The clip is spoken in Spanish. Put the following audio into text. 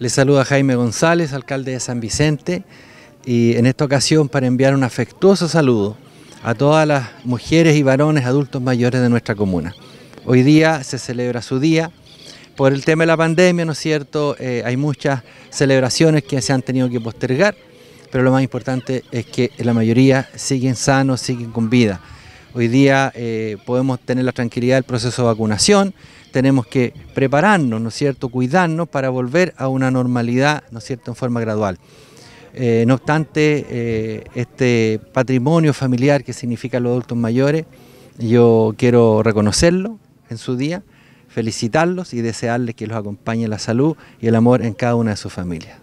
Les saluda Jaime González, alcalde de San Vicente, y en esta ocasión para enviar un afectuoso saludo a todas las mujeres y varones adultos mayores de nuestra comuna. Hoy día se celebra su día. Por el tema de la pandemia, ¿no es cierto? Eh, hay muchas celebraciones que se han tenido que postergar, pero lo más importante es que la mayoría siguen sanos, siguen con vida. Hoy día eh, podemos tener la tranquilidad del proceso de vacunación, tenemos que prepararnos, ¿no es cierto?, cuidarnos para volver a una normalidad, ¿no es cierto?, en forma gradual. Eh, no obstante, eh, este patrimonio familiar que significa los adultos mayores, yo quiero reconocerlo en su día, felicitarlos y desearles que los acompañe la salud y el amor en cada una de sus familias.